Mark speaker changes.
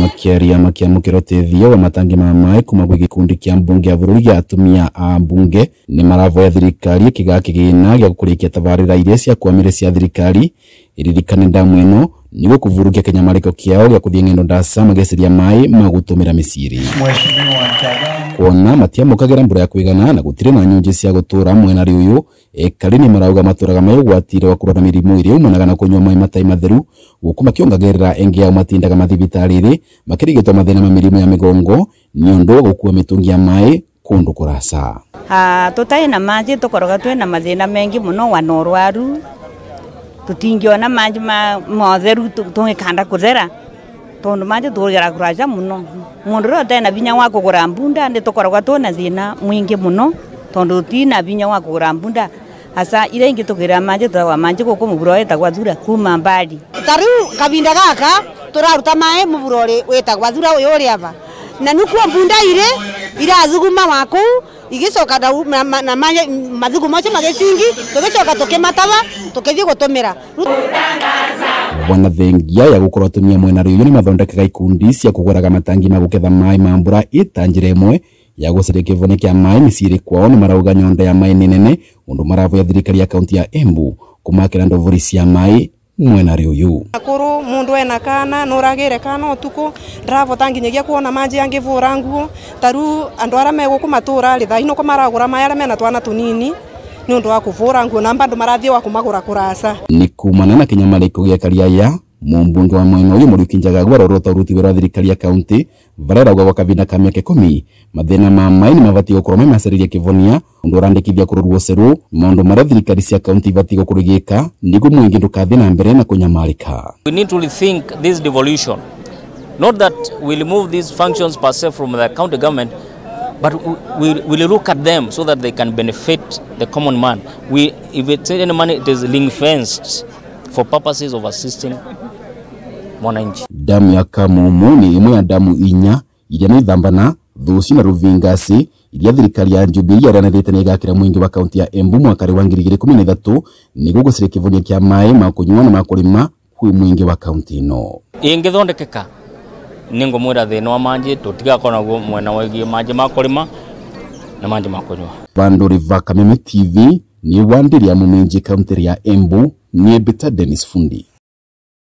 Speaker 1: makiaria makiamukira utethio wa matangi ma mai kuma gwi gikundi kia mbunge ya bururi gia atumia a mbunge ni maravoya thirikari ikigaa kigina gia gukurikia tabarira iria ciakwamire cia thirikari iririkane ndamu ino niwe kuvurugia kinyamariko kiao ya kuthie ng'endo ndasa mageceria mai ma gutumira misiri kuona matia matiamukagira mbura ya kuigana na gutire na nyunji cia gutura mwena ri uyu ekarini marauga maturaga meugwatire wa kurwara mirimu iria umanaga na kunywa mai matai matheru guku makiongagirira engi yao matindaga mathibitariri makirigitwo mathina ma mirimu ya migongo ni undu wa gukua mitungi ya mai kundu kurasa
Speaker 2: tutari na maji tukoroga twina mathina mengi muno wana tutingiona manji ma motheru tungikanda kuthera tondu manji tugera kuraja muno mundu ria utena vinya wa kugura mbunda ni tukoragwa tuna thina mwingi muno tondu tina vinya wa kugura mbunda hasa ira ingi tugira manji tawa manji guku muburo wetagwa thura kuma mbari tariu kavinda gaka turaruta mae muburo uri wetagwa thura uyu uri ava na nukuo mbunda ire irathuguma waku igicoka na, na, na mathugu macio magicingi tugicoka tukimataga tukithie gutumira
Speaker 1: wanathengia ya gukorwo atumia mwena riuyu ni mathondekaga ikundi cia kuguraga matangi ma guketha mai ma mbura ita njira imwe ya gucaria kivone kia mai miciiri kwao ni marauga nyonde ya mai ni nene undu maravoya thirikari ya kaunti ya embu kumakira ndovuri cia mai mwenari uyu må mundu ena kana re kana utuku ndravota nginyagia kuona maji ra nguo taru matå ra rä matura ri maragå ra maä arä a mena twana tunini å ndå wa ra nguo na bado marathie wa kå kurasa nä kumana na kinyamariko giakaria ya mumbunge wa mwena uyu kinjaga muriukinjaga gwarorota urutibwe rwa thirikari ya kaunti vareragwa gwa kavinda ka miaka ikumi mathina ma mai mavati mabatie gukorwo me maceririe kivonia undu urandikithia kurorwo seru maundu maria thirikari cia kaunti ibatie gukorwo igika niguo muingi ndukathie na mbere na kunyamarika
Speaker 3: we need to rethink this devolution not that we remove these functions per se from the county government but we will look at them so that they can benefit the common man we if it's any money it is link fenced for purposes of assisting mwananchi.
Speaker 1: Damu ya kamumu nä ä ya damu inya iria nä thambana thuci na ruvingasi iria thirikari ya jubilee yaranithite nä igakira mwingi wa kaunti ya embu mwakari wa ngiri igä rä kumi na ithatå nä guo gå cirä kä ma kå na ma kå rä mwingi wa kaunti ino
Speaker 3: ä ngä thondekeka nä ngå mwä wa manji tå tigakorwo naguo mwena wegiä manji ma kå na manji ma kå nyua
Speaker 1: vandå kameme tv ni wandä rä a må ya embu ni mbä denis fundi